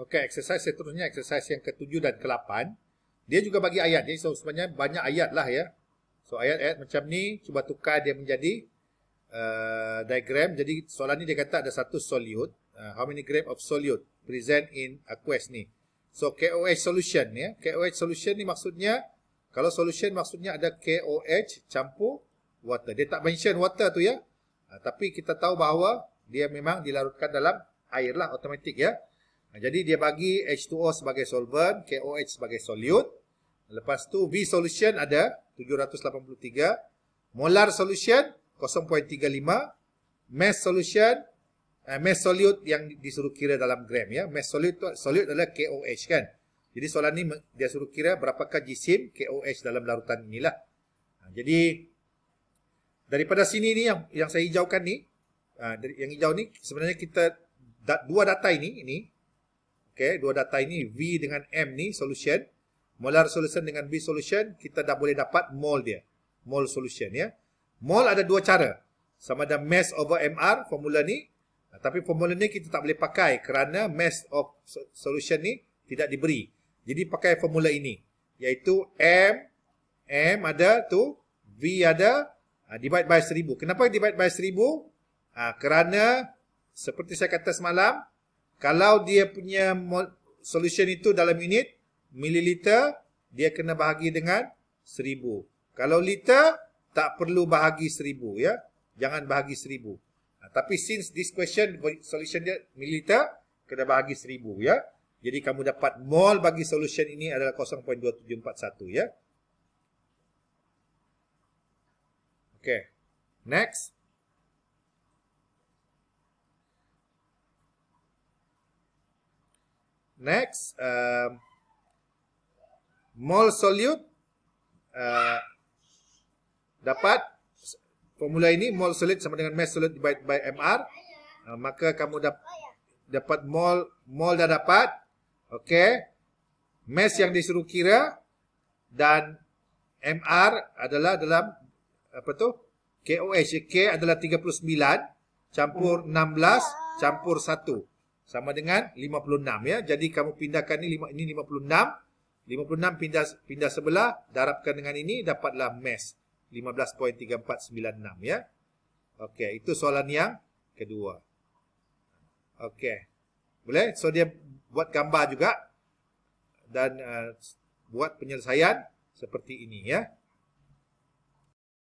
Okey, exercise seterusnya, exercise yang ketujuh dan kelapan. Dia juga bagi ayat. Jadi, so, sebenarnya banyak ayat lah ya. So, ayat-ayat macam ni, cuba tukar dia menjadi uh, diagram. Jadi, soalan ni dia kata ada satu solute. Uh, how many grams of solute present in a quest ni? So, KOH solution ya. KOH solution ni maksudnya, kalau solution maksudnya ada KOH campur water. Dia tak mention water tu ya. Uh, tapi, kita tahu bahawa dia memang dilarutkan dalam air lah, automatic ya. Ha, jadi dia bagi H2O sebagai solvent, KOH sebagai solute. Lepas tu V solution ada 783, molar solution 0.35, mass solution eh, mass solute yang disuruh kira dalam gram ya. Mass solute tu, solute adalah KOH kan. Jadi soalan ni dia suruh kira berapakah jisim KOH dalam larutan inilah. Ha, jadi daripada sini ni yang yang saya hijaukan ni, ha, yang hijau ni sebenarnya kita dua data ini ini Okay, dua data ini V dengan M ni solution. Molar solution dengan B solution. Kita dah boleh dapat mole dia. Mole solution ya. Mole ada dua cara. Sama ada mass over MR formula ni. Tapi formula ni kita tak boleh pakai kerana mass of solution ni tidak diberi. Jadi pakai formula ini. Iaitu M, M ada tu, V ada, ah, divide by seribu. Kenapa divide by seribu? 1000? Ah, kerana seperti saya kata semalam, kalau dia punya solution itu dalam unit mililiter, dia kena bahagi dengan 1000. Kalau liter, tak perlu bahagi 1000 ya. Jangan bahagi 1000. Ha, tapi since this question solution dia mililiter kena bahagi 1000 ya. Jadi kamu dapat mol bagi solution ini adalah 0.2741 ya. Okay. Next next uh, um, mole solute uh, dapat formula ini mol solute sama dengan mass solute divided by mr uh, maka kamu dap dapat mol mol dah dapat okey mass yang disuruh kira dan mr adalah dalam apa tu KOH K adalah 39 campur 16 campur 1 sama dengan 56 ya. Jadi kamu pindahkan ni ini 56. 56 pindah pindah sebelah, darabkan dengan ini dapatlah mes 15.3496 ya. Okey, itu soalan yang kedua. Okey. Boleh? So dia buat gambar juga dan uh, buat penyelesaian seperti ini ya.